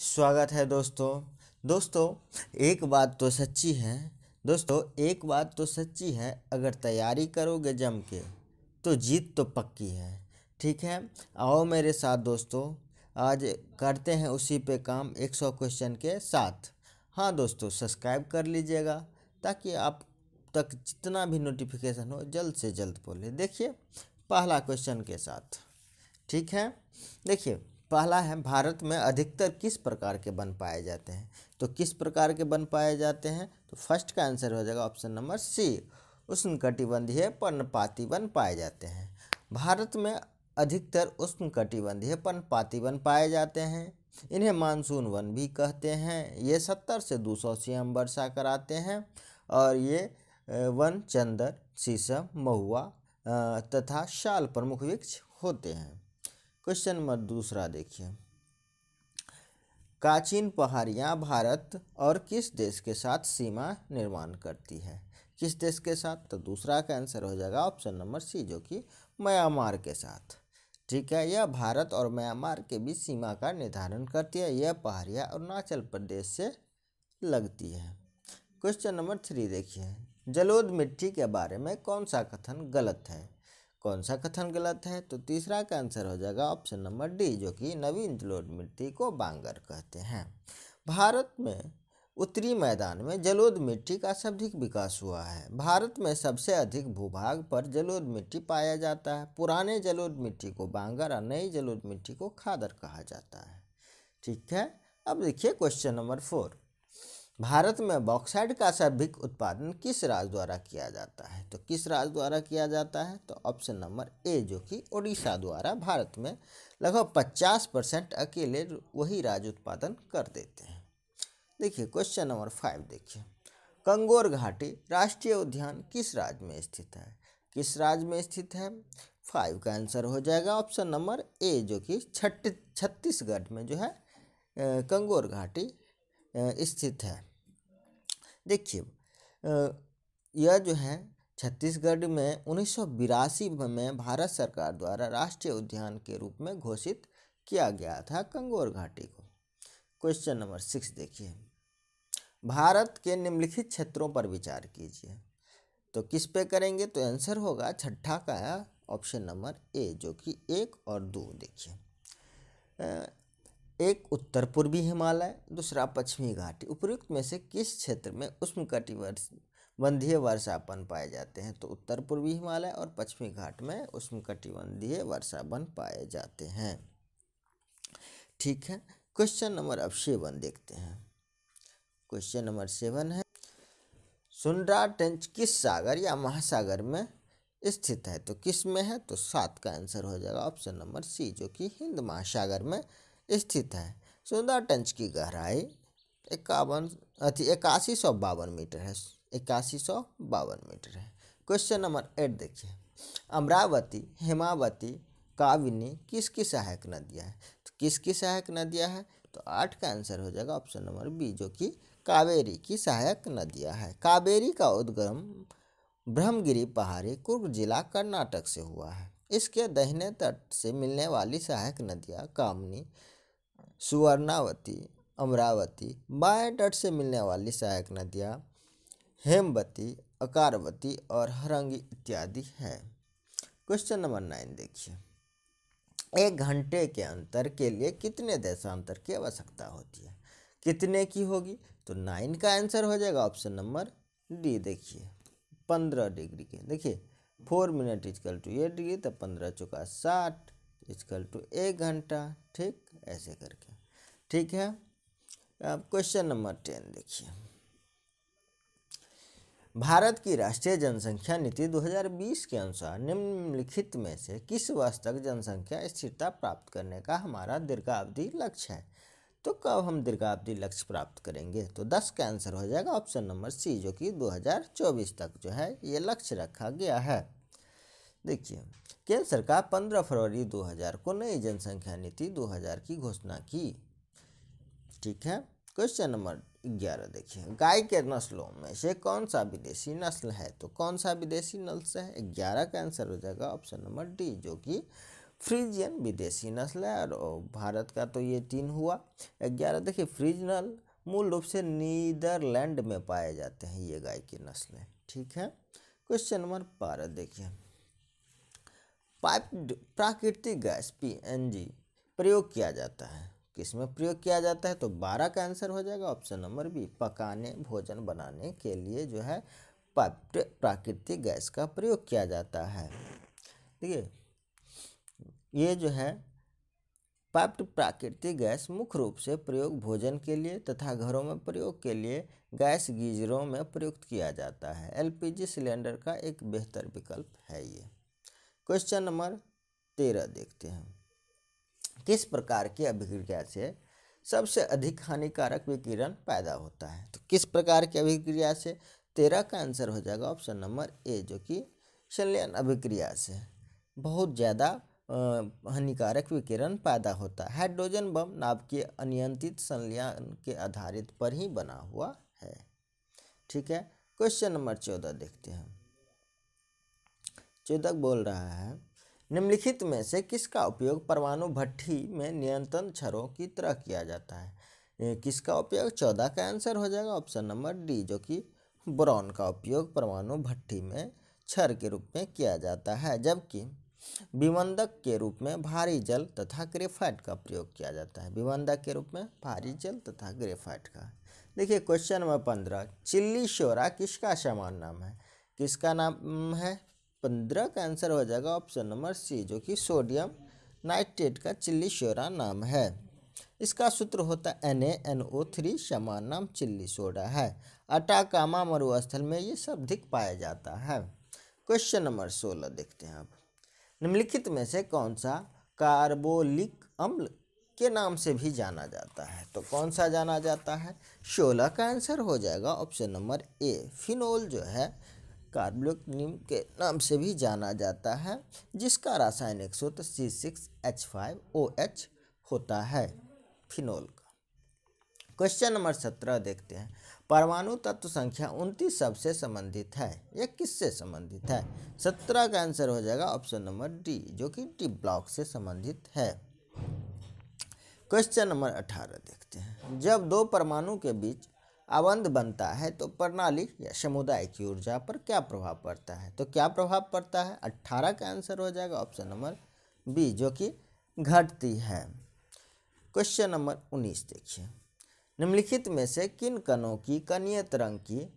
स्वागत है दोस्तों दोस्तों एक बात तो सच्ची है दोस्तों एक बात तो सच्ची है अगर तैयारी करोगे जम के तो जीत तो पक्की है ठीक है आओ मेरे साथ दोस्तों आज करते हैं उसी पे काम 100 क्वेश्चन के साथ हाँ दोस्तों सब्सक्राइब कर लीजिएगा ताकि आप तक जितना भी नोटिफिकेशन हो जल्द से जल्द बोले देखिए पहला क्वेश्चन के साथ ठीक है देखिए पहला है भारत में अधिकतर किस प्रकार के वन पाए जाते हैं तो किस प्रकार के वन पाए जाते हैं तो फर्स्ट का आंसर हो जाएगा ऑप्शन नंबर सी उष्णकटिबंधीय पर्णपाती वन पाए जाते हैं भारत में अधिकतर उष्णकटिबंधीय पर्णपाती वन पाए जाते हैं इन्हें मानसून वन भी कहते हैं ये सत्तर से दो सौ सीएम वर्षा कराते हैं और ये वन चंदर शीशम महुआ तथा शाल प्रमुख वृक्ष होते हैं क्वेश्चन नंबर दूसरा देखिए काचीन पहाड़ियाँ भारत और किस देश के साथ सीमा निर्माण करती है किस देश के साथ तो दूसरा का आंसर हो जाएगा ऑप्शन नंबर सी जो कि म्यांमार के साथ ठीक है यह भारत और म्यांमार के बीच सीमा का निर्धारण करती है यह पहाड़ियाँ अरुणाचल प्रदेश से लगती है क्वेश्चन नंबर थ्री देखिए जलोद मिट्टी के बारे में कौन सा कथन गलत है कौन सा कथन गलत है तो तीसरा का आंसर हो जाएगा ऑप्शन नंबर डी जो कि नवीन जलोढ़ मिट्टी को बांगर कहते हैं भारत में उत्तरी मैदान में जलोद मिट्टी का सबधिक विकास हुआ है भारत में सबसे अधिक भूभाग पर जलोद मिट्टी पाया जाता है पुराने जलोद मिट्टी को बांगर और नई जलोद मिट्टी को खादर कहा जाता है ठीक है अब देखिए क्वेश्चन नंबर फोर भारत में बॉक्साइड का सर्वाधिक उत्पादन किस राज्य द्वारा किया जाता है तो किस राज्य द्वारा किया जाता है तो ऑप्शन नंबर ए जो कि ओडिशा द्वारा भारत में लगभग 50 परसेंट अकेले वही राज्य उत्पादन कर देते हैं देखिए क्वेश्चन नंबर फाइव देखिए कंगोर घाटी राष्ट्रीय उद्यान किस राज्य में स्थित है किस राज्य में स्थित है फाइव का आंसर हो जाएगा ऑप्शन नंबर ए जो कि छत्तीसगढ़ में जो है कंगोर घाटी स्थित है देखिए यह जो है छत्तीसगढ़ में उन्नीस में भारत सरकार द्वारा राष्ट्रीय उद्यान के रूप में घोषित किया गया था कंगोर घाटी को क्वेश्चन नंबर सिक्स देखिए भारत के निम्नलिखित क्षेत्रों पर विचार कीजिए तो किस पे करेंगे तो आंसर होगा छठा का ऑप्शन नंबर ए जो कि एक और दो देखिए एक उत्तर पूर्वी हिमालय दूसरा पश्चिमी घाटी उपयुक्त में से किस क्षेत्र में उष्ण कटिवर्ष बंधीय वर्षापन पाए जाते हैं तो उत्तर पूर्वी हिमालय और पश्चिमी घाट में उष्ण कटिबंधीय वर्षापन पाए जाते हैं ठीक है क्वेश्चन नंबर अब सेवन देखते हैं क्वेश्चन नंबर सेवन है सुंडरा टेंच किस सागर या महासागर में स्थित है तो किस में है तो सात का आंसर हो जाएगा ऑप्शन नंबर सी जो कि हिंद महासागर में स्थित है सुंदर टंच की गहराई इक्यावन अथी इक्यासी सौ बावन मीटर है इक्यासी सौ बावन मीटर है क्वेश्चन नंबर एट देखिए अमरावती हेमावती काविनी किसकी सहायक नदियाँ है तो किसकी सहायक नदियाँ है तो आठ का आंसर हो जाएगा ऑप्शन नंबर बी जो कि कावेरी की सहायक नदियाँ है कावेरी का उद्गम ब्रह्मगिरी पहाड़ी कुर्ग जिला कर्नाटक से हुआ है इसके दहने तट से मिलने वाली सहायक नदियाँ कामनी सुवर्णावती अमरावती बाएं तट से मिलने वाली सहायक नदियाँ हेमवती अकारवती और हरंगी इत्यादि है क्वेश्चन नंबर नाइन देखिए एक घंटे के अंतर के लिए कितने देशांतर की आवश्यकता होती है कितने की होगी तो नाइन का आंसर हो जाएगा ऑप्शन नंबर डी देखिए पंद्रह डिग्री के देखिए four minute is equal two eight degree तो पंद्रह चौका साठ इजकल टू एक घंटा ठीक ऐसे करके ठीक है अब क्वेश्चन नंबर टेन देखिए भारत की राष्ट्रीय जनसंख्या नीति 2020 के अनुसार निम्नलिखित में से किस वर्ष तक जनसंख्या स्थिरता प्राप्त करने का हमारा दीर्घावधि लक्ष्य है तो कब हम दीर्घावधि लक्ष्य प्राप्त करेंगे तो 10 का आंसर हो जाएगा ऑप्शन नंबर सी जो कि 2024 तक जो है ये लक्ष्य रखा गया है देखिए केंद्र सरकार 15 फरवरी 2000 को नई जनसंख्या नीति 2000 की घोषणा की ठीक है क्वेश्चन नंबर ग्यारह देखिए गाय के नस्लों में से कौन सा विदेशी नस्ल है तो कौन सा विदेशी नस्ल है ग्यारह का आंसर हो जाएगा ऑप्शन नंबर डी जो कि फ्रीजियन विदेशी नस्ल है और भारत का तो ये तीन हुआ ग्यारह देखिए फ्रीजनल मूल रूप से नीदरलैंड में पाए जाते हैं ये गाय की नस्लें ठीक है क्वेश्चन नंबर बारह देखिए पाइप्ड प्राकृतिक गैस पीएनजी प्रयोग किया जाता है किस में प्रयोग किया जाता है तो बारह का आंसर हो जाएगा ऑप्शन नंबर बी पकाने भोजन बनाने के लिए जो है पाइप्ड प्राकृतिक गैस का प्रयोग किया जाता है देखिए ये जो है पाइप्ड प्राकृतिक गैस मुख्य रूप से प्रयोग भोजन के लिए तथा घरों में प्रयोग के लिए गैस गीजरों में प्रयुक्त किया जाता है एलपीजी सिलेंडर का एक बेहतर विकल्प है ये क्वेश्चन नंबर तेरह देखते हैं किस प्रकार के अभिक्रिया से सबसे अधिक हानिकारक विकिरण पैदा होता है तो किस प्रकार की अभिक्रिया से तेरह का आंसर हो जाएगा ऑप्शन नंबर ए जो कि शल्यन अभिक्रिया से बहुत ज़्यादा हानिकारक विकिरण पैदा होता है हाइड्रोजन बम नाभ के अनियंत्रित संलयन के आधारित पर ही बना हुआ है ठीक है क्वेश्चन नंबर चौदह देखते हैं चेतक बोल रहा है निम्नलिखित में से किसका उपयोग परमाणु भट्टी में नियंत्रण छरों की तरह किया जाता है किसका उपयोग चौदह का आंसर हो जाएगा ऑप्शन नंबर डी जो कि ब्रॉन का उपयोग परमाणु भट्टी में छर के रूप में किया जाता है जबकि विबंधक के रूप में भारी जल तथा ग्रेफाइट का प्रयोग किया जाता है विबंधक के रूप में भारी जल तथा ग्रेफाइट का देखिए क्वेश्चन नंबर पंद्रह चिल्ली शोरा किसका समान नाम है किसका नाम है पंद्रह का आंसर हो जाएगा ऑप्शन नंबर सी जो कि सोडियम नाइट्रेट का चिल्ली शोरा नाम है इसका सूत्र होता है N A N O three समान नाम चिल्ली सोडा है अटाकामा मरुस्थल में ये सर्वाधिक पाया जाता है क्वेश्चन नंबर सोलह देखते हैं अब निम्नलिखित में से कौन सा कार्बोलिक अम्ल के नाम से भी जाना जाता है तो कौन सा जाना जाता है सोलह का आंसर हो जाएगा ऑप्शन नंबर ए फिनोल जो है कार्बलिक नीम के नाम से भी जाना जाता है जिसका रासायनिक सूत्र C six H five O H होता है फिनोल का क्वेश्चन नंबर सत्रह देखते हैं परमाणु तत्व संख्या उनतीस सबसे संबंधित है यह किससे संबंधित है सत्रह का आंसर हो जाएगा ऑप्शन नंबर डी जो कि डी ब्लॉक से संबंधित है क्वेश्चन नंबर अठारह देखते हैं जब दो परमाणु के बीच आबंध बनता है तो प्रणाली या समुदाय की ऊर्जा पर क्या प्रभाव पड़ता है तो क्या प्रभाव पड़ता है अट्ठारह का आंसर हो जाएगा ऑप्शन नंबर बी जो कि घटती है क्वेश्चन नंबर उन्नीस देखिए निम्नलिखित में से किन कणों की कनीय तरंग की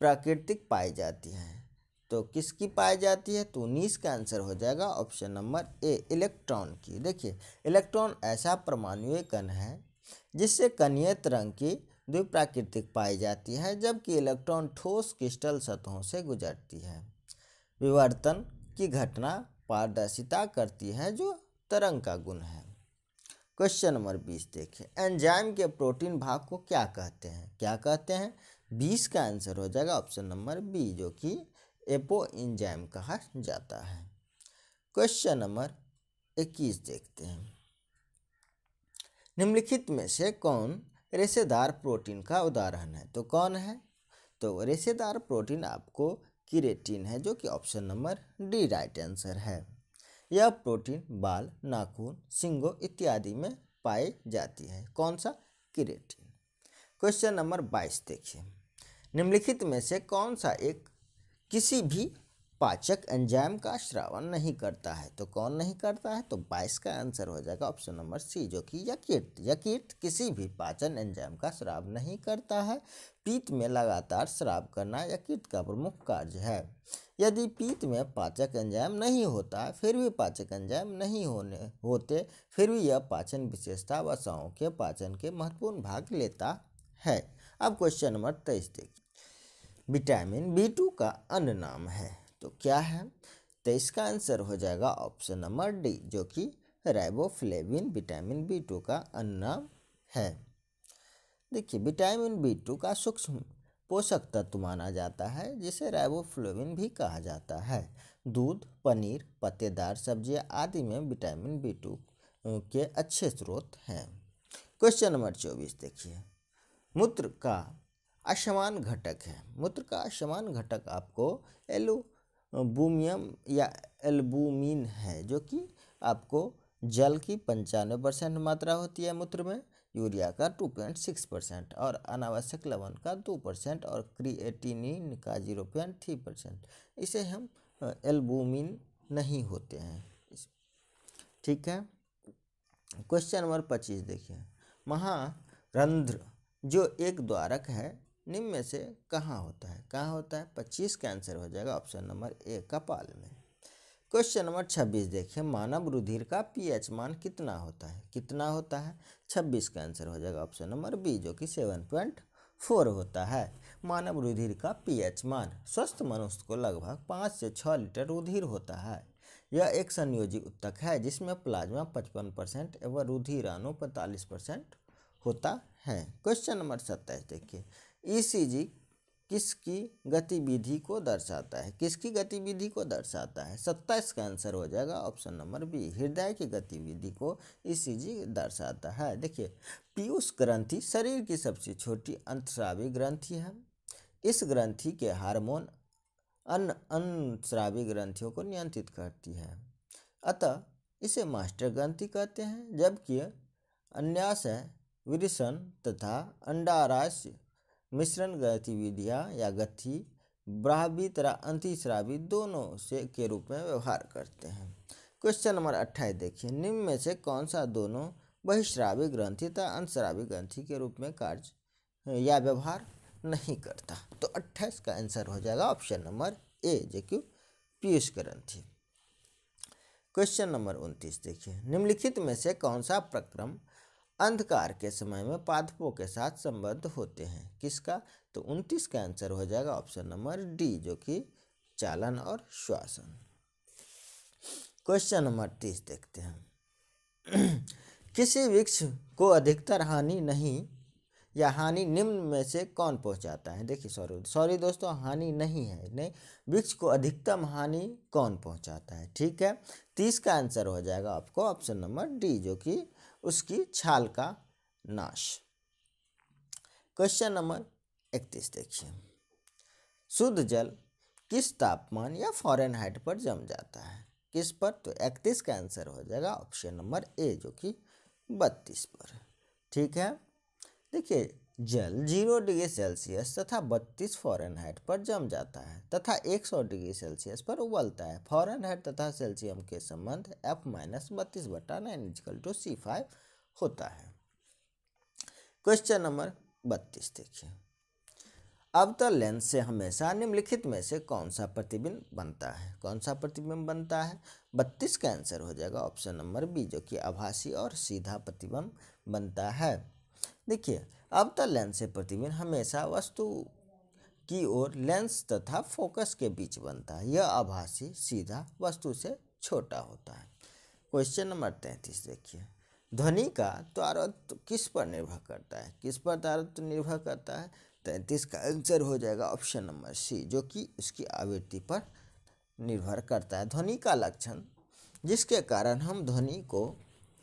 प्राकृतिक पाई जाती है तो किसकी पाई जाती है तो उन्नीस का आंसर हो जाएगा ऑप्शन नंबर ए इलेक्ट्रॉन की देखिए इलेक्ट्रॉन ऐसा परमाणु कण है जिससे कनीय तरंग की द्विप्राकृतिक पाई जाती है जबकि इलेक्ट्रॉन ठोस क्रिस्टल सतहों से गुजरती है विवर्तन की घटना पारदर्शिता करती है जो तरंग का गुण है क्वेश्चन नंबर बीस देखिए एंजाइम के प्रोटीन भाग को क्या कहते हैं क्या कहते हैं बीस का आंसर हो जाएगा ऑप्शन नंबर बी जो कि एपो एंजाइम कहा जाता है क्वेश्चन नंबर इक्कीस देखते हैं निम्नलिखित में से कौन रेशेदार प्रोटीन का उदाहरण है तो कौन है तो रेशेदार प्रोटीन आपको किरेटिन है जो कि option number D right answer है यह प्रोटीन बाल नाखून सिंगो इत्यादि में पाई जाती है कौन सा किरेटिन क्वेश्चन नंबर बाईस देखिए निम्नलिखित में से कौन सा एक किसी भी पाचक एंजाइम का श्रावण नहीं करता है तो कौन नहीं करता है तो बाईस का आंसर हो जाएगा ऑप्शन नंबर सी जो कि यकीर्त यकीर्त किसी भी पाचन एंजाइम का श्राव नहीं करता है पीत में लगातार श्राव करना यकीर्त का प्रमुख कार्य है यदि पीत में पाचक एंजाइम नहीं होता फिर भी पाचक एंजाइम नहीं होने होते फिर भी यह पाचन विशेषता वसाओं के पाचन के महत्वपूर्ण भाग लेता है अब क्वेश्चन नंबर तेईस देखिए विटामिन बी टू का अन्य नाम है तो क्या है तो इसका आंसर हो जाएगा ऑप्शन नंबर डी जो कि राइबोफ्लेविन विटामिन बी टू का अन्य है देखिए विटामिन बी टू का सूक्ष्म पोषक तत्व माना जाता है जिसे राइबोफ्लोविन भी कहा जाता है दूध पनीर पत्तेदार सब्जियां आदि में विटामिन बी टू के अच्छे स्रोत हैं क्वेश्चन नंबर चौबीस देखिए मूत्र का असमान घटक है मूत्र का असमान घटक आपको एलो बूमियम या एल्बूमिन है जो कि आपको जल की पंचानवे परसेंट मात्रा होती है मूत्र में यूरिया का टू पॉइंट सिक्स परसेंट और अनावश्यक लवण का दो परसेंट और क्रिएटिनिन का जीरो पॉइंट थ्री परसेंट इसे हम एल्बूमिन नहीं होते हैं ठीक है क्वेश्चन नंबर पच्चीस देखिए महारंध्र जो एक द्वारक है निम्न में से कहाँ होता है कहाँ होता है पच्चीस का आंसर हो जाएगा ऑप्शन नंबर ए कपाल में क्वेश्चन नंबर छब्बीस देखिए मानव रुधिर का पीएच मान कितना होता है कितना होता है छब्बीस का आंसर हो जाएगा ऑप्शन नंबर बी जो कि सेवन पॉइंट फोर होता है मानव रुधिर का पीएच मान स्वस्थ मनुष्य को लगभग पाँच से छः लीटर रुधिर होता है यह एक संयोजी उत्तक है जिसमें प्लाज्मा पचपन परसेंट एवं रुधिराणु पैंतालीस परसेंट होता है क्वेश्चन नंबर सत्ताईस देखिए ईसीजी किसकी गतिविधि को दर्शाता है किसकी गतिविधि को दर्शाता है सत्ताईस का आंसर हो जाएगा ऑप्शन नंबर बी हृदय की गतिविधि को ईसीजी दर्शाता है देखिए पीयूष ग्रंथि शरीर की सबसे छोटी अंतश्रावी ग्रंथि है इस ग्रंथि के हार्मोन अन्य अनश्रावी ग्रंथियों को नियंत्रित करती है अतः इसे मास्टर ग्रंथि कहते हैं जबकि अन्यास है विरसन तथा अंडाराशय मिश्रण गतिविधियाँ या गति ब्राह्वी तथा अंतिश्रावी दोनों से के रूप में व्यवहार करते हैं क्वेश्चन नंबर अट्ठाईस देखिए निम्न में से कौन सा दोनों बहिश्रावी ग्रंथि तथा अंतश्रावी ग्रंथि के रूप में कार्य या व्यवहार नहीं करता तो अट्ठाईस का आंसर हो जाएगा ऑप्शन नंबर ए जो कि पीयूष ग्रंथि क्वेश्चन नंबर उनतीस देखिए निम्नलिखित में से कौन सा प्रक्रम अंधकार के समय में पादपों के साथ संबद्ध होते हैं किसका तो 29 का आंसर हो जाएगा ऑप्शन नंबर डी जो कि चालन और श्वासन क्वेश्चन नंबर तीस देखते हैं किसी वृक्ष को अधिकतर हानि नहीं या हानि निम्न में से कौन पहुंचाता है देखिए सॉरी सॉरी दोस्तों हानि नहीं है नहीं वृक्ष को अधिकतम हानि कौन पहुंचाता है ठीक है तीस का आंसर हो जाएगा आपको ऑप्शन नंबर डी जो कि उसकी छाल का नाश क्वेश्चन नंबर इकतीस देखिए शुद्ध जल किस तापमान या फॉरेन हाइट पर जम जाता है किस पर तो इकतीस का आंसर हो जाएगा ऑप्शन नंबर ए जो कि बत्तीस पर ठीक है देखिए जल जीरो डिग्री सेल्सियस तथा बत्तीस फॉरेनहाइट पर जम जाता है तथा 100 डिग्री सेल्सियस पर उबलता है फॉरेनहाइट तथा सेल्सियम के संबंध एफ माइनस बत्तीस बटा nine is equal two C five होता है क्वेश्चन नंबर बत्तीस देखिए अब तो लेंस से हमेशा निम्नलिखित में से कौन सा प्रतिबिंब बनता है कौन सा प्रतिबिंब बनता है बत्तीस का आंसर हो जाएगा ऑप्शन नंबर बी जो कि आभासी और सीधा प्रतिबिंब बनता है देखिए अवतल लेंस से प्रतिबिंब हमेशा वस्तु की ओर लेंस तथा फोकस के बीच बनता है यह आभासी सीधा वस्तु से छोटा होता है क्वेश्चन नंबर तैंतीस देखिए ध्वनि का तारत्व किस पर निर्भर करता है किस पर तारत्व निर्भर करता है तैंतीस का आंसर हो जाएगा ऑप्शन नंबर सी जो कि उसकी आवृत्ति पर निर्भर करता है ध्वनि का लक्षण जिसके कारण हम ध्वनि को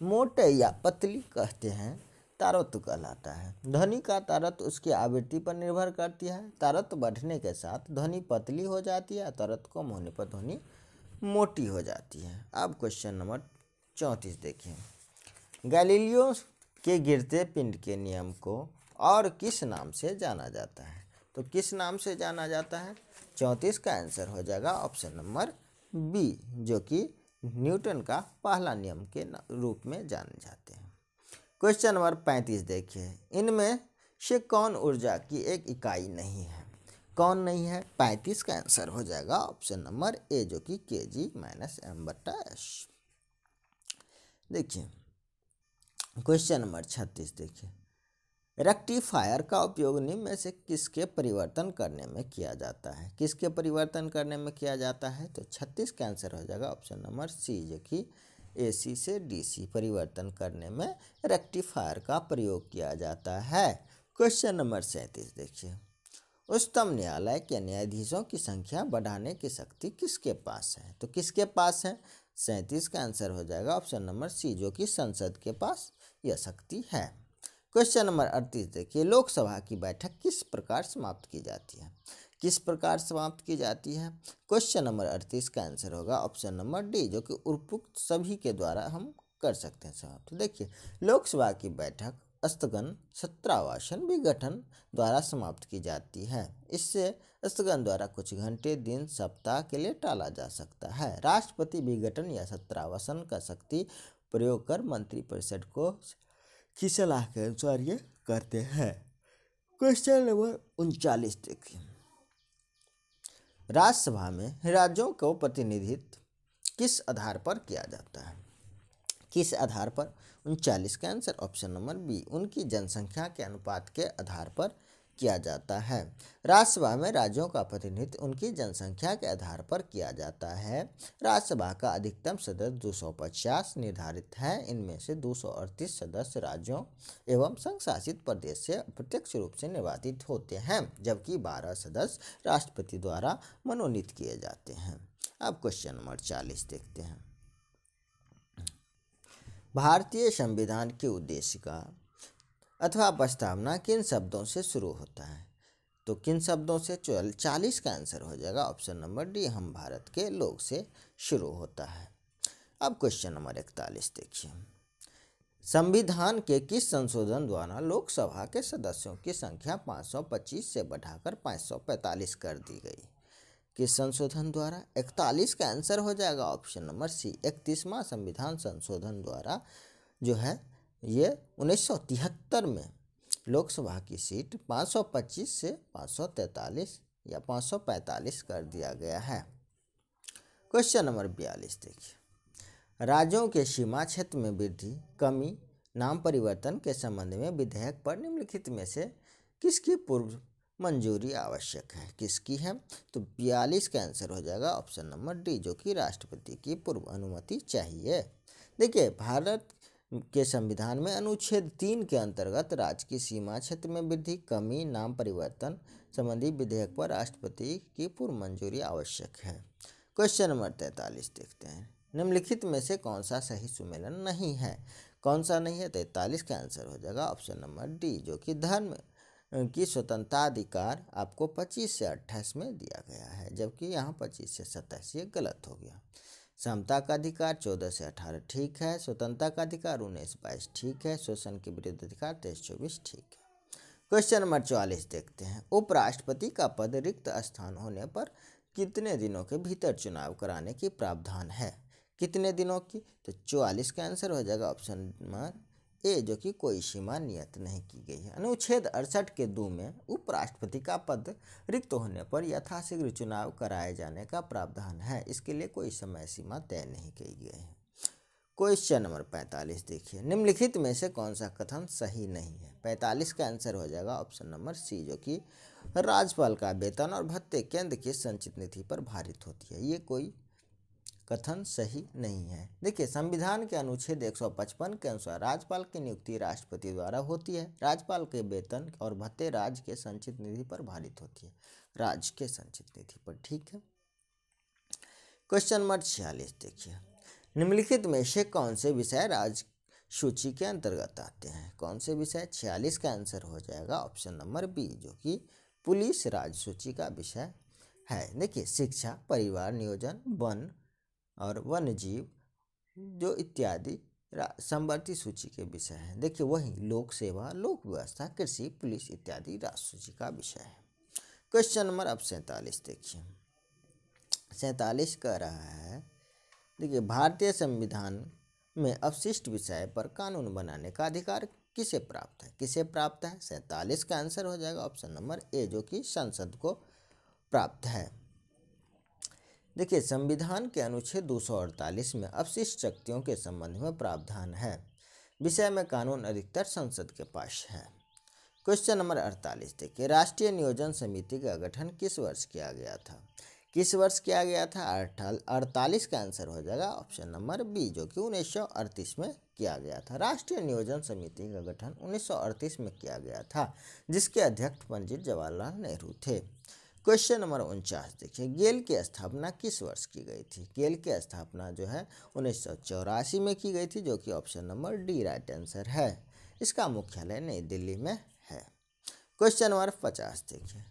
मोटे या पतली कहते हैं तारत्व कहलाता है ध्वनि का तारत्व उसकी आवृत्ति पर निर्भर करती है तारत्व बढ़ने के साथ ध्वनि पतली हो जाती है तारत्व कम होने पर ध्वनि मोटी हो जाती है अब क्वेश्चन नंबर चौंतीस देखिए गैलीलियो के गिरते पिंड के नियम को और किस नाम से जाना जाता है तो किस नाम से जाना जाता है चौंतीस का आंसर हो जाएगा ऑप्शन नंबर बी जो कि न्यूटन का पहला नियम के रूप में जाने जाते हैं क्वेश्चन नंबर पैंतीस देखिए इनमें से कौन ऊर्जा की एक इकाई नहीं है कौन नहीं है पैंतीस का आंसर हो जाएगा ऑप्शन नंबर ए जो कि के जी माइनस एम बटा एस देखिए क्वेश्चन नंबर छत्तीस देखिए रेक्टिफायर का उपयोग निम्न में से किसके परिवर्तन करने में किया जाता है किसके परिवर्तन करने में किया जाता है तो छत्तीस का आंसर हो जाएगा ऑप्शन नंबर सी जो कि एसी से डीसी परिवर्तन करने में रेक्टिफायर का प्रयोग किया जाता है क्वेश्चन नंबर सैंतीस देखिए उच्चतम न्यायालय के न्यायाधीशों की संख्या बढ़ाने की शक्ति किसके पास है तो किसके पास है सैंतीस का आंसर हो जाएगा ऑप्शन नंबर सी जो कि संसद के पास यह शक्ति है क्वेश्चन नंबर अड़तीस देखिए लोकसभा की बैठक किस प्रकार समाप्त की जाती है किस प्रकार समाप्त की जाती है क्वेश्चन नंबर अड़तीस का आंसर होगा ऑप्शन नंबर डी जो कि उपयुक्त सभी के द्वारा हम कर सकते हैं समाप्त तो देखिए लोकसभा की बैठक स्थगन सत्रावासन विघटन द्वारा समाप्त की जाती है इससे स्थगन द्वारा कुछ घंटे दिन सप्ताह के लिए टाला जा सकता है राष्ट्रपति विघटन या सत्रावासन का शक्ति प्रयोग कर मंत्रिपरिषद को की सलाह के अनुसार ये करते हैं क्वेश्चन नंबर उनचालीस देखिए राज्यसभा में राज्यों को प्रतिनिधित्व किस आधार पर किया जाता है किस आधार पर उनचालीस का आंसर ऑप्शन नंबर बी उनकी जनसंख्या के अनुपात के आधार पर किया जाता है राज्यसभा में राज्यों का प्रतिनिधित्व उनकी जनसंख्या के आधार पर किया जाता है राज्यसभा का अधिकतम सदस्य 250 निर्धारित है इनमें से 238 सदस्य राज्यों एवं संघ शासित प्रदेश से प्रत्यक्ष रूप से निर्वाचित होते हैं जबकि 12 सदस्य राष्ट्रपति द्वारा मनोनीत किए जाते हैं अब क्वेश्चन नंबर चालीस देखते हैं भारतीय संविधान के उद्देश्य का अथवा प्रस्तावना किन शब्दों से शुरू होता है तो किन शब्दों से चालीस का आंसर हो जाएगा ऑप्शन नंबर डी हम भारत के लोग से शुरू होता है अब क्वेश्चन नंबर इकतालीस देखिए संविधान के किस संशोधन द्वारा लोकसभा के सदस्यों की संख्या 525 से बढ़ाकर 545 कर दी गई किस संशोधन द्वारा 41 का आंसर हो जाएगा ऑप्शन नंबर सी इकतीसवां संविधान संशोधन द्वारा जो है ये उन्नीस में लोकसभा की सीट 525 से 543 या 545 कर दिया गया है क्वेश्चन नंबर बयालीस देखिए राज्यों के सीमा क्षेत्र में वृद्धि कमी नाम परिवर्तन के संबंध में विधेयक पर निम्नलिखित में से किसकी पूर्व मंजूरी आवश्यक है किसकी है तो बयालीस का आंसर हो जाएगा ऑप्शन नंबर डी जो कि राष्ट्रपति की पूर्व अनुमति चाहिए देखिए भारत के संविधान में अनुच्छेद तीन के अंतर्गत राज्य की सीमा क्षेत्र में वृद्धि कमी नाम परिवर्तन संबंधी विधेयक पर राष्ट्रपति की पूर्व मंजूरी आवश्यक है क्वेश्चन नंबर तैंतालीस देखते हैं निम्नलिखित में से कौन सा सही सुमेलन नहीं है कौन सा नहीं है तैंतालीस का आंसर हो जाएगा ऑप्शन नंबर डी जो कि धर्म की स्वतंत्रता अधिकार आपको 25 से 28 में दिया गया है जबकि यहाँ 25 से सत्ताईस ये गलत हो गया समता का अधिकार चौदह से अठारह ठीक है स्वतंत्रता का अधिकार उन्नीस बाईस ठीक है शोषण के विरुद्ध अधिकार तेईस चौबीस ठीक है क्वेश्चन नंबर चौवालीस देखते हैं उपराष्ट्रपति का पद रिक्त स्थान होने पर कितने दिनों के भीतर चुनाव कराने की प्रावधान है कितने दिनों की तो चौवालीस का आंसर हो जाएगा ऑप्शन नंबर ए जो कि कोई सीमा नियत नहीं की गई है अनुच्छेद अड़सठ के दो में उपराष्ट्रपति का पद रिक्त होने पर यथाशीघ्र चुनाव कराए जाने का प्रावधान है इसके लिए कोई समय सीमा तय नहीं की गई है क्वेश्चन नंबर पैंतालीस देखिए निम्नलिखित में से कौन सा कथन सही नहीं है पैंतालीस का आंसर हो जाएगा ऑप्शन नंबर सी जो कि राज्यपाल का वेतन और भत्ते केंद्र की संचित नीति पर भारित होती है ये कोई कथन सही नहीं है देखिए संविधान के अनुच्छेद 155 के अनुसार राज्यपाल की नियुक्ति राष्ट्रपति द्वारा होती है राज्यपाल के वेतन और भत्ते राज्य के संचित निधि पर भारित होती है राज्य के संचित निधि पर ठीक है क्वेश्चन नंबर छियालीस देखिए निम्नलिखित में से कौन से विषय राज्य सूची के अंतर्गत आते हैं कौन से विषय छियालीस का आंसर हो जाएगा ऑप्शन नंबर बी जो कि पुलिस राज्य सूची का विषय है देखिए शिक्षा परिवार नियोजन वन और वन्य जीव जो इत्यादि संवर्ती सूची के विषय हैं देखिए वही लोक सेवा लोक व्यवस्था कृषि पुलिस इत्यादि राष्ट्र सूची का विषय है क्वेश्चन नंबर अब सैंतालीस देखिए सैंतालीस कह रहा है देखिए भारतीय संविधान में अवशिष्ट विषय पर कानून बनाने का अधिकार किसे प्राप्त है किसे प्राप्त है सैंतालीस का आंसर हो जाएगा ऑप्शन नंबर ए जो कि संसद को प्राप्त है देखिए संविधान के अनुच्छेद 248 में अपशिष्ट शक्तियों के संबंध में प्रावधान है विषय में कानून अधिकतर संसद के पास है क्वेश्चन नंबर 48 देखिए राष्ट्रीय नियोजन समिति का गठन किस वर्ष किया गया था किस वर्ष किया गया था अड़तालीस का आंसर हो जाएगा ऑप्शन नंबर बी जो कि उन्नीस में किया गया था राष्ट्रीय नियोजन समिति का गठन 1938 में किया गया था जिसके अध्यक्ष पंडित जवाहरलाल नेहरू थे क्वेश्चन नंबर उनचास देखिए गेल की स्थापना किस वर्ष की गई थी गेल की स्थापना जो है उन्नीस में की गई थी जो कि option number D right answer है इसका मुख्यालय नई दिल्ली में है क्वेश्चन नंबर पचास देखिए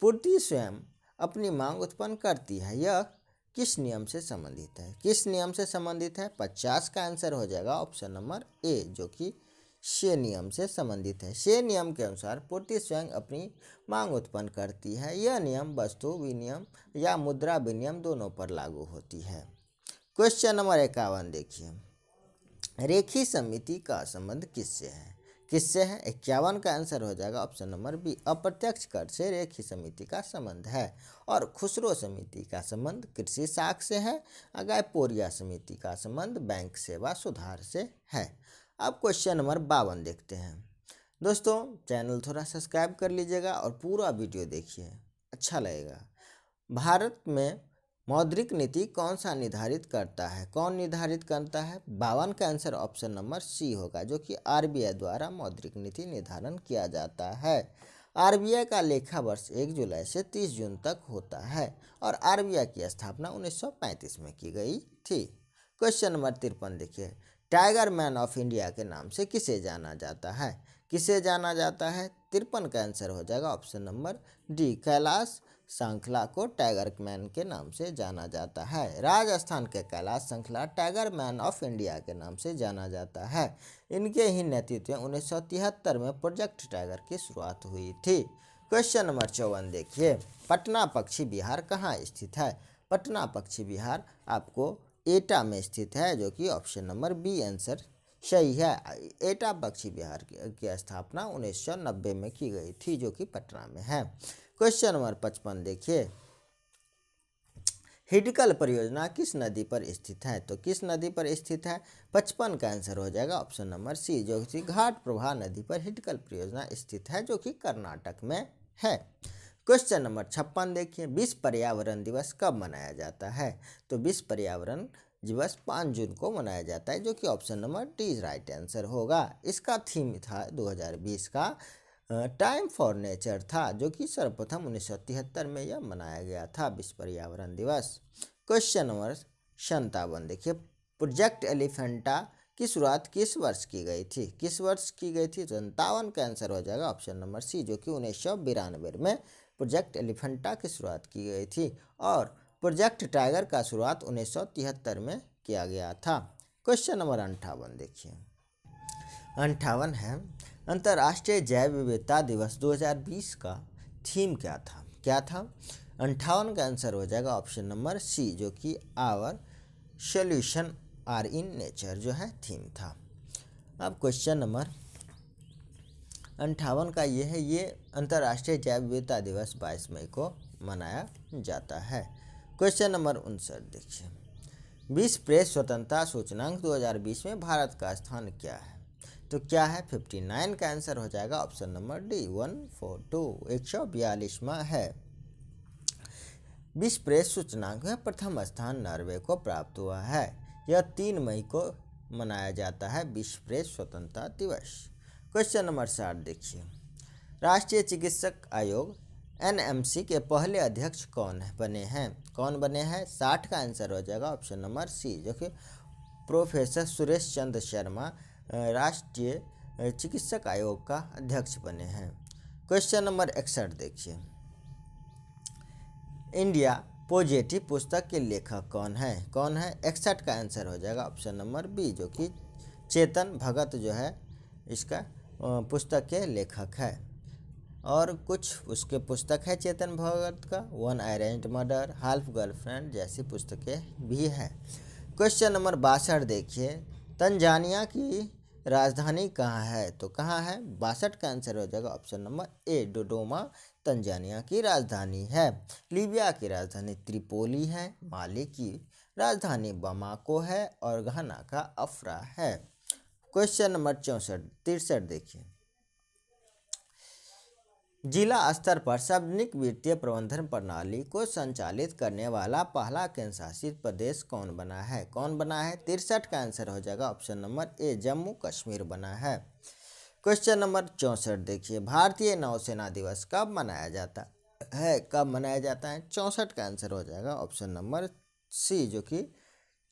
पूर्ति स्वयं अपनी मांग उत्पन्न करती है यह किस नियम से संबंधित है किस नियम से संबंधित है पचास का आंसर हो जाएगा ऑप्शन नंबर ए जो कि शे नियम से संबंधित है शे नियम के अनुसार पूर्ति स्वयं अपनी मांग उत्पन्न करती है यह नियम वस्तु विनियम या मुद्रा विनियम दोनों पर लागू होती है क्वेश्चन नंबर इक्यावन देखिए रेखी समिति का संबंध किससे है किससे है इक्यावन का आंसर हो जाएगा ऑप्शन नंबर बी अप्रत्यक्ष कर से रेखी समिति का संबंध है और खुसरो समिति का संबंध कृषि साख से है अगायपोरिया समिति का संबंध बैंक सेवा सुधार से है अब क्वेश्चन नंबर बावन देखते हैं दोस्तों चैनल थोड़ा सब्सक्राइब कर लीजिएगा और पूरा वीडियो देखिए अच्छा लगेगा भारत में मौद्रिक नीति कौन सा निर्धारित करता है कौन निर्धारित करता है बावन का आंसर ऑप्शन नंबर सी होगा जो कि आरबीआई द्वारा मौद्रिक नीति निर्धारण किया जाता है आरबीआई का लेखा वर्ष एक जुलाई से तीस जून तक होता है और आरबीआई की स्थापना 1935 में की गई थी क्वेश्चन नंबर तिरपन देखिए टाइगर मैन ऑफ इंडिया के नाम से किसे जाना जाता है किसे जाना जाता है तिरपन का आंसर हो जाएगा ऑप्शन नंबर डी कैलाश श्रृंखला को टाइगर मैन के नाम से जाना जाता है राजस्थान के कैलाश श्रृंखला टाइगर मैन ऑफ इंडिया के नाम से जाना जाता है इनके ही नेतृत्व में उन्नीस में प्रोजेक्ट टाइगर की शुरुआत हुई थी क्वेश्चन नंबर चौवन देखिए पटना पक्षी बिहार कहाँ स्थित है पटना पक्षी बिहार आपको एटा में स्थित है जो कि ऑप्शन नंबर बी आंसर सही है एटा पक्षी बिहार की स्थापना 1990 में की गई थी जो कि पटना में है क्वेश्चन नंबर पचपन देखिए हिडकल परियोजना किस नदी पर स्थित है तो किस नदी पर स्थित है पचपन का आंसर हो जाएगा ऑप्शन नंबर सी जो कि घाट प्रभा नदी पर हिडकल परियोजना स्थित है जो कि कर्नाटक में है क्वेश्चन नंबर छप्पन देखिए विश्व पर्यावरण दिवस कब मनाया जाता है तो विश्व पर्यावरण दिवस पाँच जून को मनाया जाता है जो कि option number D right answer होगा इसका थीम था 2020 का टाइम फॉर नेचर था जो कि सर्वप्रथम उन्नीस में यह मनाया गया था विश्व पर्यावरण दिवस क्वेश्चन नंबर संतावन देखिए प्रोजेक्ट एलिफेंटा की शुरुआत किस वर्ष की गई थी किस वर्ष की गई थी तो संतावन का आंसर हो जाएगा ऑप्शन नंबर सी जो कि उन्नीस में प्रोजेक्ट एलिफेंटा की शुरुआत की गई थी और प्रोजेक्ट टाइगर का शुरुआत उन्नीस में किया गया था क्वेश्चन नंबर अंठावन देखिए अंठावन है अंतर्राष्ट्रीय जैव विविधता दिवस 2020 का थीम क्या था क्या था अंठावन का आंसर हो जाएगा ऑप्शन नंबर सी जो कि our solution are in nature जो है थीम था अब क्वेश्चन नंबर अंठावन का ये है ये अंतर्राष्ट्रीय जैव विविधता दिवस बाईस मई को मनाया जाता है क्वेश्चन नंबर उनसठ देखिए विश्व प्रेस स्वतंत्रता सूचनांक 2020 में भारत का स्थान क्या है तो क्या है 59 का आंसर हो जाएगा option number D one four two एक सौ बयालीसवा है विश्व प्रेस सूचनांक में प्रथम स्थान नॉर्वे को प्राप्त हुआ है यह तीन मई को मनाया जाता है विश्व प्रेस स्वतंत्रता दिवस क्वेश्चन नंबर सात देखिए राष्ट्रीय चिकित्सक आयोग एनएमसी के पहले अध्यक्ष कौन है बने हैं कौन बने हैं साठ का आंसर हो जाएगा ऑप्शन नंबर सी जो कि प्रोफेसर सुरेश चंद्र शर्मा राष्ट्रीय चिकित्सक आयोग का अध्यक्ष बने हैं क्वेश्चन नंबर इकसठ देखिए इंडिया पॉजिटिव पुस्तक के लेखक कौन है कौन है इकसठ का आंसर हो जाएगा ऑप्शन नंबर बी जो कि चेतन भगत जो है इसका पुस्तक के लेखक है और कुछ उसके पुस्तक है चेतन भगत का one arrange murder half girlfriend जैसी पुस्तकें भी हैं क्वेश्चन नंबर बासठ देखिए तंजानिया की राजधानी कहाँ है तो कहाँ है बासठ का आंसर हो जाएगा option number A Dodoma Tanzania की राजधानी है लीबिया की राजधानी त्रिपोली है माली की राजधानी बमाको है और घाना का अफरा है क्वेश्चन नंबर चौंसठ तिरसठ देखिए जिला स्तर पर सार्वजनिक वित्तीय प्रबंधन प्रणाली को संचालित करने वाला पहला केंद्र शासित प्रदेश कौन बना है कौन बना है तिरसठ का आंसर हो जाएगा option number A Jammu Kashmir बना है क्वेश्चन नंबर चौंसठ देखिए भारतीय नौसेना दिवस कब मनाया जाता है कब मनाया जाता है चौंसठ का आंसर हो जाएगा ऑप्शन नंबर सी जो कि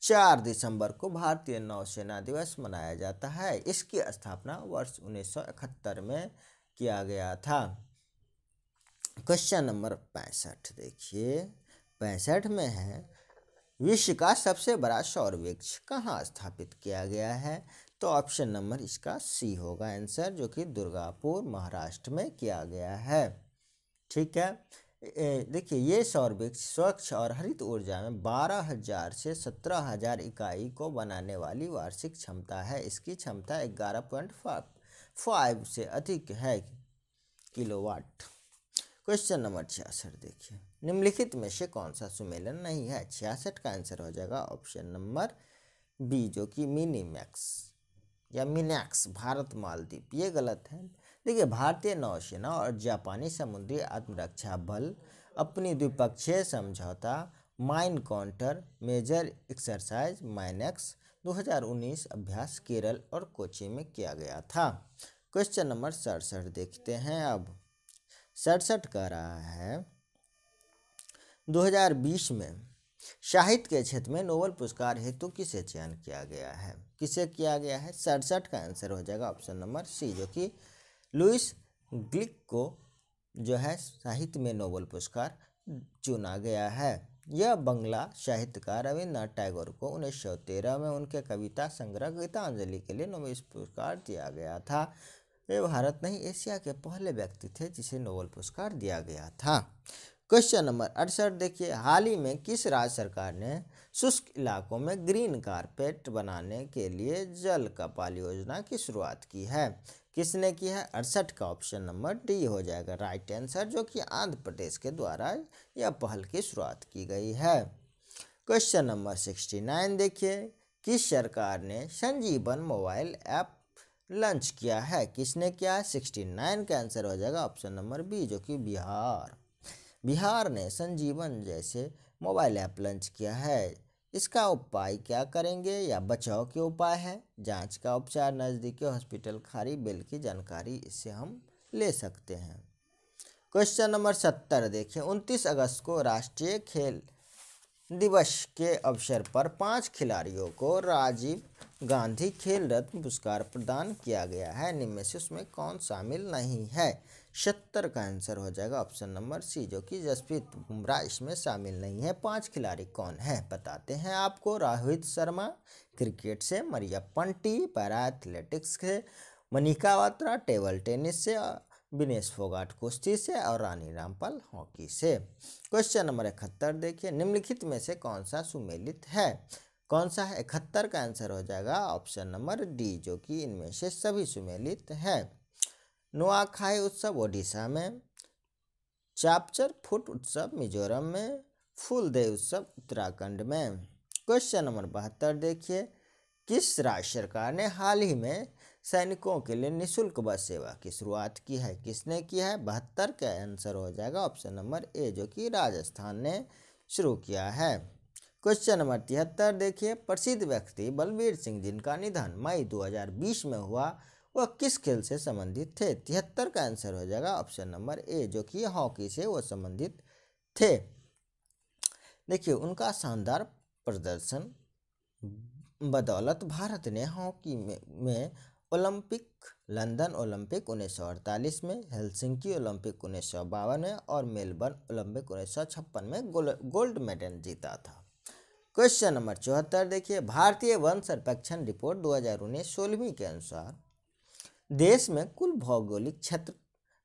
चार दिसंबर को भारतीय नौसेना दिवस मनाया जाता है इसकी स्थापना वर्ष 1971 में किया गया था क्वेश्चन नंबर पैंसठ देखिए पैंसठ में है विश्व का सबसे बड़ा सौर वृक्ष कहाँ स्थापित किया गया है तो ऑप्शन नंबर इसका सी होगा आंसर जो कि दुर्गापुर महाराष्ट्र में किया गया है ठीक है देखिए ये सौर वृक्ष स्वच्छ और हरित ऊर्जा में बारह हजार से सत्रह हजार इकाई को बनाने वाली वार्षिक क्षमता है इसकी क्षमता ग्यारह पॉइंट फाइव से अधिक है किलोवाट क्वेश्चन नंबर छियासठ देखिए निम्नलिखित में से कौन सा सुमेलन नहीं है छियासठ का आंसर हो जाएगा ऑप्शन नंबर बी जो कि मिनीमैक्स या मिनैक्स भारत मालदीप ये गलत है देखिए भारतीय नौसेना और जापानी समुद्री आत्मरक्षा बल अपनी द्विपक्षीय समझौता mine counter measure exercise MINEX 2019 अभ्यास केरल और कोची में किया गया था क्वेश्चन नंबर सड़सठ देखते हैं अब सड़सठ कह रहा है 2020 में साहित्य के क्षेत्र में नोबल पुरस्कार हेतु किसे चयन किया गया है किसे किया गया है सड़सठ का आंसर हो जाएगा ऑप्शन नंबर सी जो कि लुइस ग्लिक को जो है साहित्य में नोबल पुरस्कार चुना गया है यह बंगला साहित्यकार रविन्द्रनाथ टैगोर को उन्नीस सौ तेरह में उनके कविता संग्रह गीतांजलि के लिए नोबेल पुरस्कार दिया गया था वे भारत नहीं एशिया के पहले व्यक्ति थे जिसे नोबेल पुरस्कार दिया गया था क्वेश्चन नंबर अड़सठ देखिए हाल ही में किस राज्य सरकार ने शुष्क इलाकों में ग्रीन कारपेट बनाने के लिए जल कपाल योजना की शुरुआत की है किसने की है अड़सठ का ऑप्शन नंबर डी हो जाएगा राइट आंसर जो कि आंध्र प्रदेश के द्वारा यह पहल की शुरुआत की गई है क्वेश्चन नंबर सिक्सटी नाइन देखिए किस सरकार ने संजीवन मोबाइल ऐप लॉन्च किया है किसने किया है सिक्सटी नाइन का आंसर हो जाएगा ऑप्शन नंबर बी जो कि बिहार बिहार ने संजीवन जैसे मोबाइल ऐप लॉन्च किया है इसका उपाय क्या करेंगे या बचाव के उपाय है जांच का उपचार नज़दीकी हॉस्पिटल खारी बिल की जानकारी इससे हम ले सकते हैं क्वेश्चन नंबर सत्तर देखिए उनतीस अगस्त को राष्ट्रीय खेल दिवस के अवसर पर पांच खिलाड़ियों को राजीव गांधी खेल रत्न पुरस्कार प्रदान किया गया है निम्न से उसमें कौन शामिल नहीं है सत्तर का आंसर हो जाएगा ऑप्शन नंबर सी जो कि जसप्रीत बुमराह इसमें शामिल नहीं है पांच खिलाड़ी कौन है बताते हैं आपको रोहित शर्मा क्रिकेट से मरिया पंटी पैरा एथलेटिक्स से मनिका वात्रा टेबल टेनिस से विनेश फोगाट कुश्ती से और रानी रामपाल हॉकी से क्वेश्चन नंबर इकहत्तर देखिए निम्नलिखित में से कौन सा सुमेलित है कौन सा है इकहत्तर का आंसर हो जाएगा ऑप्शन नंबर डी जो कि इनमें से सभी सुमेलित है नुआखाई उत्सव ओडिशा में चापचर फुट उत्सव मिजोरम में फूल उत्सव उत्तराखंड में क्वेश्चन नंबर बहत्तर देखिए किस राज्य सरकार ने हाल ही में सैनिकों के लिए निशुल्क बस सेवा की शुरुआत की है किसने की है बहत्तर का आंसर हो जाएगा ऑप्शन नंबर ए जो कि राजस्थान ने शुरू किया है क्वेश्चन नंबर तिहत्तर देखिए प्रसिद्ध व्यक्ति बलबीर सिंह जिनका निधन मई 2020 में हुआ वह किस खेल से संबंधित थे तिहत्तर का आंसर हो जाएगा ऑप्शन नंबर ए जो कि हॉकी से वह संबंधित थे देखिए उनका शानदार प्रदर्शन बदौलत भारत ने हॉकी में, ओलंपिक लंदन ओलंपिक उन्नीस में हेलसिंकी ओलंपिक उन्नीस में और मेलबर्न ओलंपिक उन्नीस में गोल्ड मेडल जीता था क्वेश्चन नंबर चौहत्तर देखिए भारतीय वन सर्वेक्षण रिपोर्ट उन्नीस सोलहवीं के अनुसार देश में कुल भौगोलिक क्षेत्र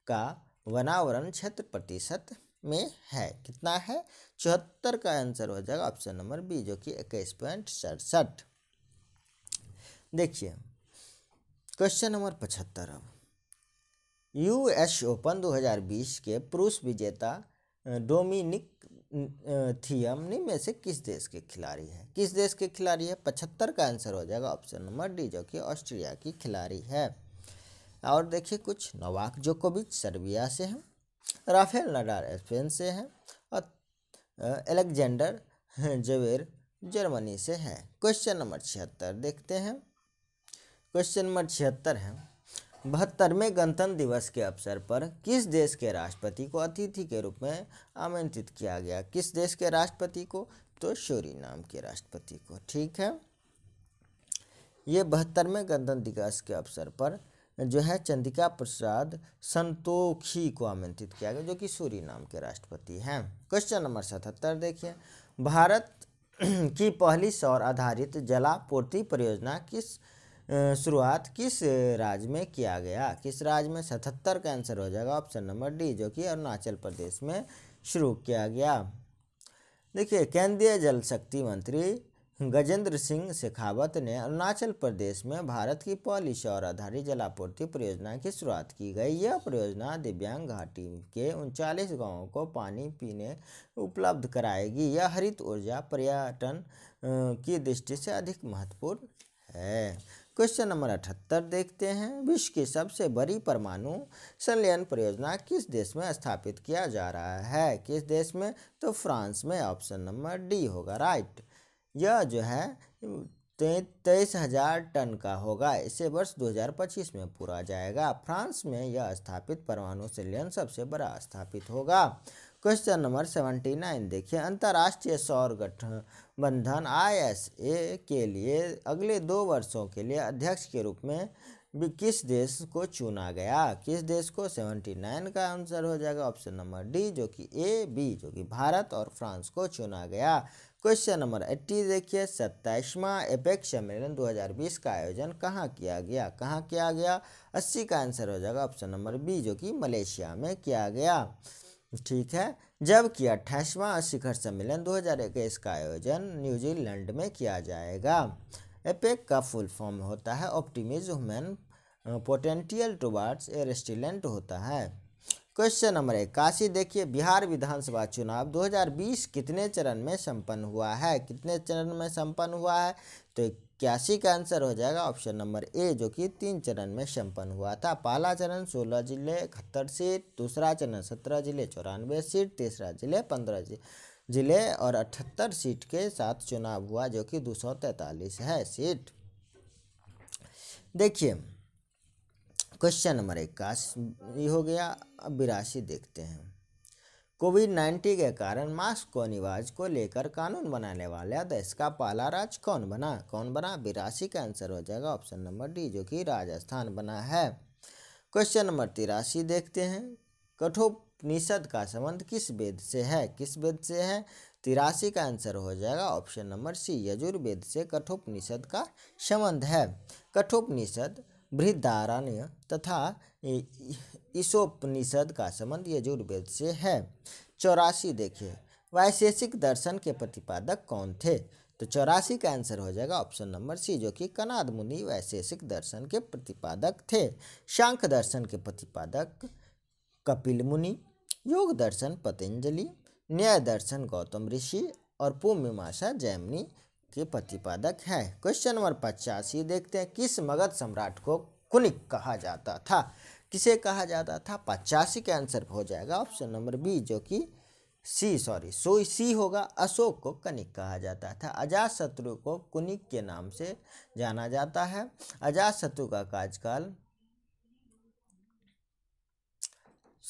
का वनावरण क्षेत्र प्रतिशत में है कितना है चौहत्तर का आंसर हो जाएगा ऑप्शन नंबर बी जो कि इक्कीस पॉइंट सड़सठ देखिए क्वेश्चन नंबर पचहत्तर अब यूएस ओपन 2020 के पुरुष विजेता डोमिनिक थियम में से किस देश के खिलाड़ी है किस देश के खिलाड़ी है पचहत्तर का आंसर हो जाएगा ऑप्शन नंबर डी जो कि ऑस्ट्रिया की खिलाड़ी है और देखिए कुछ नवाक जोकोविच सर्बिया से हैं राफेल नडार स्पेन से हैं और एलेक्जेंडर जवेर जर्मनी से हैं क्वेश्चन नंबर छिहत्तर देखते हैं क्वेश्चन नंबर छिहत्तर है बहत्तरवें गणतंत्र दिवस के अवसर पर किस देश के राष्ट्रपति को अतिथि के रूप में आमंत्रित किया गया किस देश के राष्ट्रपति को तो शोरी नाम के राष्ट्रपति को ठीक है ये बहत्तरवें गणतंत्र दिवस के अवसर पर जो है चंद्रिका प्रसाद संतोखी को आमंत्रित किया गया जो कि सूरी नाम के राष्ट्रपति हैं क्वेश्चन नंबर सतहत्तर देखिए भारत की पहली सौर आधारित जलापूर्ति परियोजना किस शुरुआत किस राज्य में किया गया किस राज्य में सतहत्तर का आंसर हो जाएगा ऑप्शन नंबर डी जो कि अरुणाचल प्रदेश में शुरू किया गया देखिए केंद्रीय जल शक्ति मंत्री गजेंद्र सिंह शेखावत ने अरुणाचल प्रदेश में भारत की पहली सौर आधारित जलापूर्ति परियोजना की शुरुआत की गई यह परियोजना दिव्यांग घाटी के उनचालीस गांवों को पानी पीने उपलब्ध कराएगी यह हरित ऊर्जा पर्यटन की दृष्टि से अधिक महत्वपूर्ण है क्वेश्चन नंबर अठहत्तर देखते हैं विश्व की सबसे बड़ी परमाणु संलयन परियोजना किस देश में स्थापित किया जा रहा है किस देश में तो फ्रांस में ऑप्शन नंबर डी होगा राइट यह जो है तेईस हजार टन का होगा इसे वर्ष 2025 में पूरा जाएगा फ्रांस में यह स्थापित परमाणु संयंत्र सबसे बड़ा स्थापित होगा क्वेश्चन नंबर सेवेंटी नाइन देखिए अंतर्राष्ट्रीय सौर गठबंधन आईएसए के लिए अगले दो वर्षों के लिए अध्यक्ष के रूप में भी किस देश को चुना गया किस देश को सेवेंटी नाइन का आंसर हो जाएगा ऑप्शन नंबर डी जो कि ए बी जो कि भारत और फ्रांस को चुना गया क्वेश्चन नंबर एट्टी देखिए सत्ताईसवां एपेक्स सम्मेलन 2020 का आयोजन कहाँ किया गया कहाँ किया गया अस्सी का आंसर हो जाएगा ऑप्शन नंबर बी जो कि मलेशिया में किया गया ठीक है जबकि अट्ठाईसवां शिखर सम्मेलन 2021 का आयोजन न्यूजीलैंड में किया जाएगा एपेक का फुल फॉर्म होता है ऑप्टिमिज ह्यूमन पोटेंटियल टुवार्ड्स ए रेस्टिलेंट होता है क्वेश्चन नंबर एक काशी देखिए बिहार विधानसभा चुनाव 2020 कितने चरण में संपन्न हुआ है कितने चरण में संपन्न हुआ है तो इक्यासी का आंसर हो जाएगा ऑप्शन नंबर ए जो कि तीन चरण में संपन्न हुआ था पहला चरण 16 जिले इकहत्तर सीट दूसरा चरण 17 जिले चौरानवे सीट तीसरा जिले पंद्रह जिले जिले और अठहत्तर सीट के साथ चुनाव हुआ जो कि दो है सीट देखिए क्वेश्चन नंबर इक्यास ये हो गया अब बिरासी देखते हैं कोविड नाइन्टीन के कारण मास्क को अनिवार्य को लेकर कानून बनाने वाला देश का पहला राज्य कौन बना कौन बना बिरासी का आंसर हो जाएगा ऑप्शन नंबर डी जो कि राजस्थान बना है क्वेश्चन नंबर तिरासी देखते हैं कठोपनिषद का संबंध किस वेद से है किस वेद से है तिरासी का आंसर हो जाएगा ऑप्शन नंबर सी यजुर्वेद से कठोपनिषद का संबंध है कठोपनिषद बृहदारण्य तथा ईशोपनिषद का संबंध यजुर्वेद से है चौरासी देखिए वैशेषिक दर्शन के प्रतिपादक कौन थे तो चौरासी का आंसर हो जाएगा ऑप्शन नंबर सी जो कि कनाद मुनि वैशेषिक दर्शन के प्रतिपादक थे शांख दर्शन के प्रतिपादक कपिल मुनि योग दर्शन पतंजलि न्याय दर्शन गौतम ऋषि और पूर्व जैमनी के प्रतिपादक है क्वेश्चन नंबर पचासी देखते हैं किस मगध सम्राट को कुनिक कहा जाता था किसे कहा जाता था पचासी के आंसर हो जाएगा ऑप्शन नंबर बी जो कि सी सॉरी सो सी होगा अशोक को कनिक कहा जाता था अजात शत्रु को कुनिक के नाम से जाना जाता है अजात शत्रु का कार्यकाल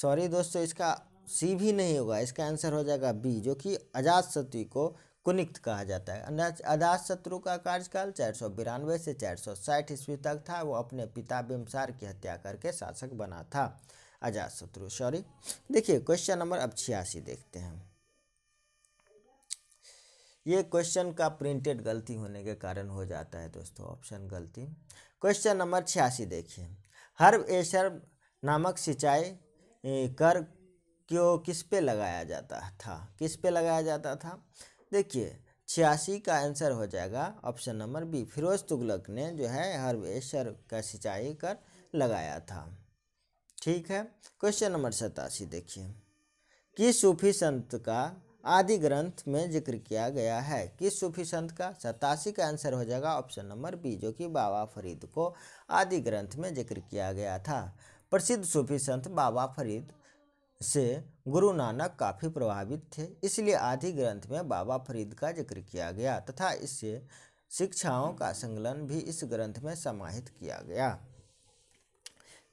सॉरी दोस्तों इसका सी भी नहीं होगा इसका आंसर हो जाएगा बी जो कि अजात शत्रु को कुनिक्त कहा जाता है अदाज शत्रु का कार्यकाल चार सौ बिरानवे से चार सौ साठ ईस्वी तक था वो अपने पिता बिमसार की हत्या करके शासक बना था अजात शत्रु सॉरी देखिए क्वेश्चन नंबर अब छियासी देखते हैं ये क्वेश्चन का प्रिंटेड गलती होने के कारण हो जाता है दोस्तों ऑप्शन गलती क्वेश्चन नंबर छियासी देखिए हर्ब एशर नामक सिंचाई कर क्यों किस पे लगाया जाता था किस पे लगाया जाता था देखिए छियासी का आंसर हो जाएगा option number B Firoz Tughlaq ने जो है हर का सिंचाई कर लगाया था ठीक है क्वेश्चन नंबर सतासी देखिए किस सूफी संत का आदि ग्रंथ में जिक्र किया गया है किस सूफी संत का सतासी का आंसर हो जाएगा ऑप्शन नंबर बी जो कि बाबा फरीद को आदि ग्रंथ में जिक्र किया गया था प्रसिद्ध सूफी संत बाबा फरीद से गुरु नानक काफ़ी प्रभावित थे इसलिए आदि ग्रंथ में बाबा फरीद का जिक्र किया गया तथा इससे शिक्षाओं का संकलन भी इस ग्रंथ में समाहित किया गया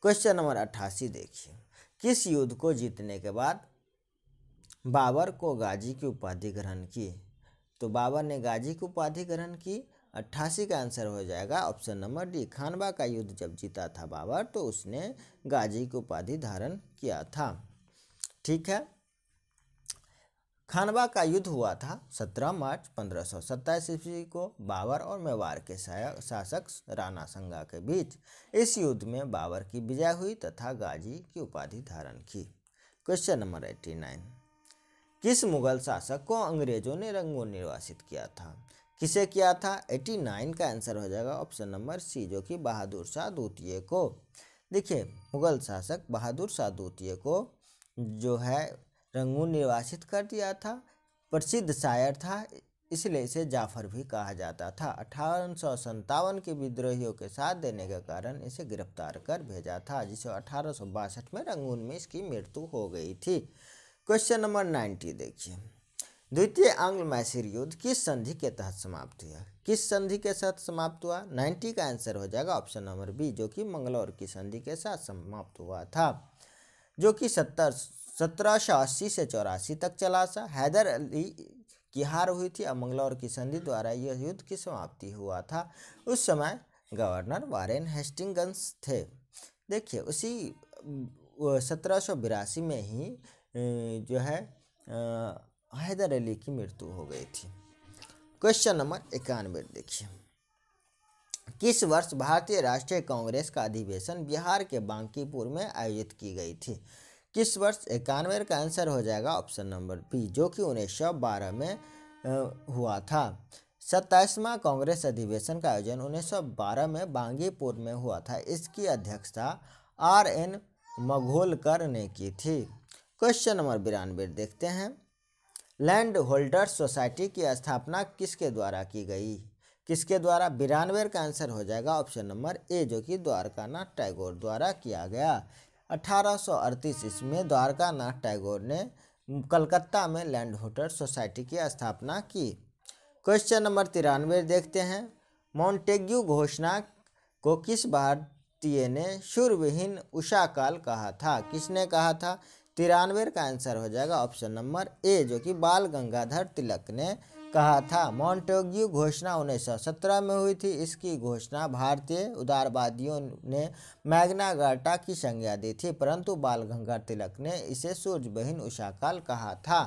क्वेश्चन नंबर अट्ठासी देखिए किस युद्ध को जीतने के बाद बाबर को गाजी की उपाधि ग्रहण की तो बाबर ने गाजी की उपाधि ग्रहण की अट्ठासी का आंसर हो जाएगा ऑप्शन नंबर डी खानबा का युद्ध जब जीता था बाबर तो उसने गाजी की उपाधि धारण किया था ठीक है खानवा का युद्ध हुआ था 17 मार्च पंद्रह सौ ईस्वी को बाबर और मेवाड़ के शासक राणा संगा के बीच इस युद्ध में बाबर की विजय हुई तथा गाजी की उपाधि धारण की क्वेश्चन नंबर 89 किस मुगल शासक को अंग्रेजों ने रंगो निर्वासित किया था किसे किया था 89 का आंसर हो जाएगा ऑप्शन नंबर सी जो कि बहादुर शाह द्वितीय को देखिए मुगल शासक बहादुर शाह द्वितीय को जो है रंगून निर्वासित कर दिया था प्रसिद्ध शायर था इसलिए इसे जाफर भी कहा जाता था अठारह के विद्रोहियों के साथ देने के कारण इसे गिरफ्तार कर भेजा था जिसे अठारह में रंगून में इसकी मृत्यु हो गई थी क्वेश्चन नंबर नाइन्टी देखिए द्वितीय आंग्ल मैसूर युद्ध किस संधि के तहत समाप्त हुआ किस संधि के साथ समाप्त हुआ नाइन्टी का आंसर हो जाएगा ऑप्शन नंबर बी जो कि मंगलौर की संधि के साथ समाप्त हुआ था जो कि सत्तर सत्रह सौ अस्सी से चौरासी तक चला था हैदर अली की हार हुई थी और मंगलौर की संधि द्वारा यह युद्ध की समाप्ति हुआ था उस समय गवर्नर वारेन हेस्टिंगन्स थे देखिए उसी सत्रह में ही जो है हैदर अली की मृत्यु हो गई थी क्वेश्चन नंबर इक्यानवे देखिए किस वर्ष भारतीय राष्ट्रीय कांग्रेस का अधिवेशन बिहार के बांकीपुर में आयोजित की गई थी किस वर्ष इक्यानवे का आंसर हो जाएगा ऑप्शन नंबर बी जो कि उन्नीस में हुआ था सत्ताईसवां कांग्रेस अधिवेशन का आयोजन 1912 में बांगीपुर में हुआ था इसकी अध्यक्षता आर एन मघोलकर ने की थी क्वेश्चन नंबर बिरानवे देखते हैं लैंड होल्डर सोसाइटी की स्थापना किसके द्वारा की गई किसके द्वारा बिरानवे का आंसर हो जाएगा ऑप्शन नंबर ए जो कि द्वारकानाथ टैगोर द्वारा किया गया अठारह ईस्वी में द्वारकानाथ टैगोर ने कलकत्ता में लैंड होटर सोसाइटी की स्थापना की क्वेश्चन नंबर तिरानवे देखते हैं मॉन्टेग्यू घोषणा को किस भारतीय ने शूरविहीन उषाकाल कहा था किसने कहा था तिरानवे का आंसर हो जाएगा ऑप्शन नंबर ए जो कि बाल गंगाधर तिलक ने कहा था मॉन्टोग्यू घोषणा 1917 में हुई थी इसकी घोषणा भारतीय उदारवादियों ने मैग्ना गार्टा की संज्ञा दी थी परंतु बाल गंगाधर तिलक ने इसे सूर्यबहीन उषाकाल कहा था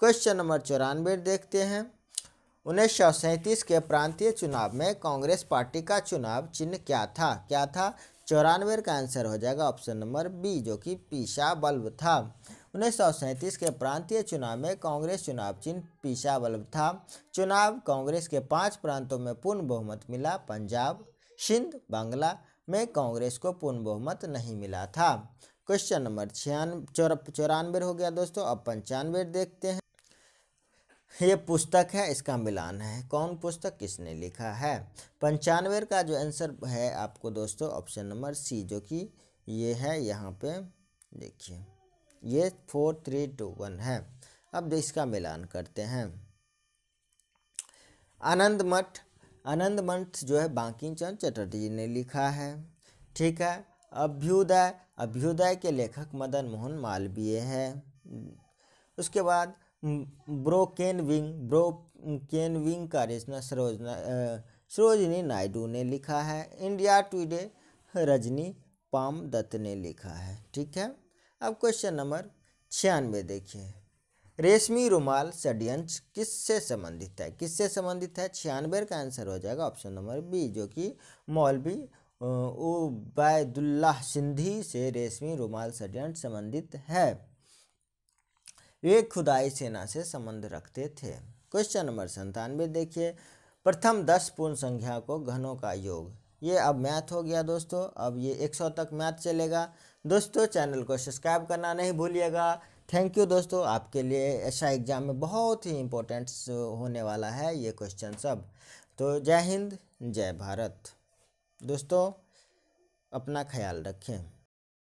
क्वेश्चन नंबर चौरानवे देखते हैं उन्नीस के प्रांतीय चुनाव में कांग्रेस पार्टी का चुनाव चिन्ह क्या था क्या था चौरानवे का आंसर हो जाएगा ऑप्शन नंबर बी जो कि पीशा बल्ब था उन्नीस के प्रांतीय चुनाव में कांग्रेस चुनाव चिन्ह बल्ब था चुनाव कांग्रेस के पांच प्रांतों में पूर्ण बहुमत मिला पंजाब सिंध बांग्ला में कांग्रेस को पूर्ण बहुमत नहीं मिला था क्वेश्चन नंबर छियानवे चौर चौरानवे हो गया दोस्तों अब पंचानवे देखते हैं ये पुस्तक है इसका मिलान है कौन पुस्तक किसने लिखा है पंचानवे का जो आंसर है आपको दोस्तों ऑप्शन नंबर सी जो कि ये है यहाँ पे देखिए ये फोर थ्री टू वन है अब इसका मिलान करते हैं आनंद मठ आनंद मठ जो है बांकी चंद चटर्जी ने लिखा है ठीक है अभ्युदय अभ्युदय के लेखक मदन मोहन मालवीय है उसके बाद broken wing broken wing का रचना सरोजना सरोजनी नायडू ने लिखा है India Today Rajani Palme Dutt ने लिखा है ठीक है अब क्वेश्चन नंबर छियानवे देखिए रेशमी रुमाल षड्यंश किससे संबंधित है किससे संबंधित है छियानवे का आंसर हो जाएगा ऑप्शन नंबर बी जो कि मौलवी उबैदुल्लाह सिंधी से रेशमी रुमाल षड्यंश संबंधित है वे खुदाई सेना से संबंध रखते थे क्वेश्चन नंबर संतानवे देखिए प्रथम दस पूर्ण संख्या को घनों का योग ये अब मैथ हो गया दोस्तों अब ये एक सौ तक मैथ चलेगा दोस्तों चैनल को सब्सक्राइब करना नहीं भूलिएगा थैंक यू दोस्तों आपके लिए ऐसा एग्ज़ाम में बहुत ही इम्पोर्टेंट होने वाला है ये क्वेश्चन सब तो जय हिंद जय भारत दोस्तों अपना ख्याल रखें